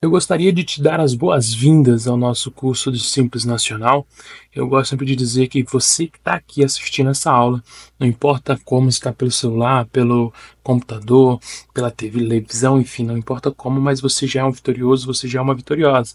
Eu gostaria de te dar as boas-vindas ao nosso curso de Simples Nacional. Eu gosto sempre de dizer que você que está aqui assistindo essa aula, não importa como está pelo celular, pelo computador, pela televisão, enfim, não importa como, mas você já é um vitorioso, você já é uma vitoriosa.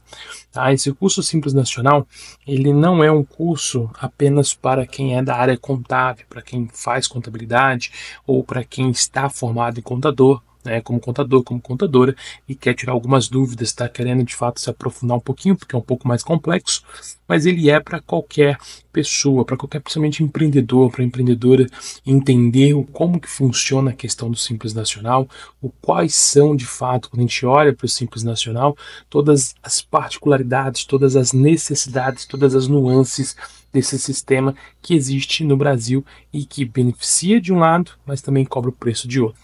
Tá? Esse curso Simples Nacional, ele não é um curso apenas para quem é da área contábil, para quem faz contabilidade ou para quem está formado em contador né, como contador, como contadora, e quer tirar algumas dúvidas, está querendo de fato se aprofundar um pouquinho, porque é um pouco mais complexo, mas ele é para qualquer pessoa, para qualquer principalmente empreendedor, para empreendedora entender o, como que funciona a questão do Simples Nacional, o quais são de fato, quando a gente olha para o Simples Nacional, todas as particularidades, todas as necessidades, todas as nuances desse sistema que existe no Brasil e que beneficia de um lado, mas também cobra o preço de outro.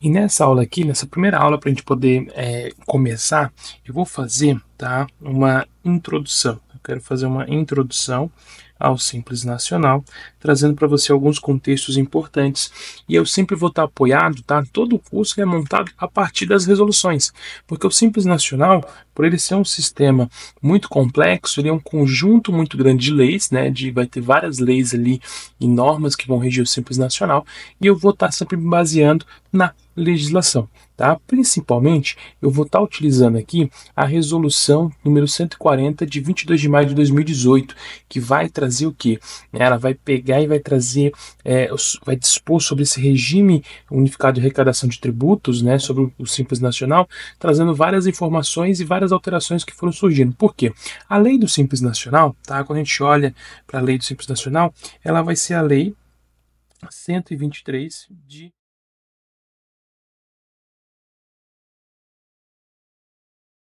E nessa aula aqui, nessa primeira aula, para a gente poder é, começar, eu vou fazer tá, uma introdução. Eu quero fazer uma introdução ao Simples Nacional, trazendo para você alguns contextos importantes. E eu sempre vou estar tá apoiado, tá? Todo o curso é montado a partir das resoluções, porque o Simples Nacional, por ele ser um sistema muito complexo, ele é um conjunto muito grande de leis, né? De, vai ter várias leis ali e normas que vão regir o Simples Nacional, e eu vou estar tá sempre me baseando na legislação. Tá? Principalmente, eu vou estar tá utilizando aqui a resolução número 140 de 22 de maio de 2018, que vai trazer fazer o que? Né, ela vai pegar e vai trazer, é, vai dispor sobre esse regime unificado de arrecadação de tributos, né, sobre o Simples Nacional, trazendo várias informações e várias alterações que foram surgindo. Por quê? A lei do Simples Nacional, tá? quando a gente olha para a lei do Simples Nacional, ela vai ser a lei 123 de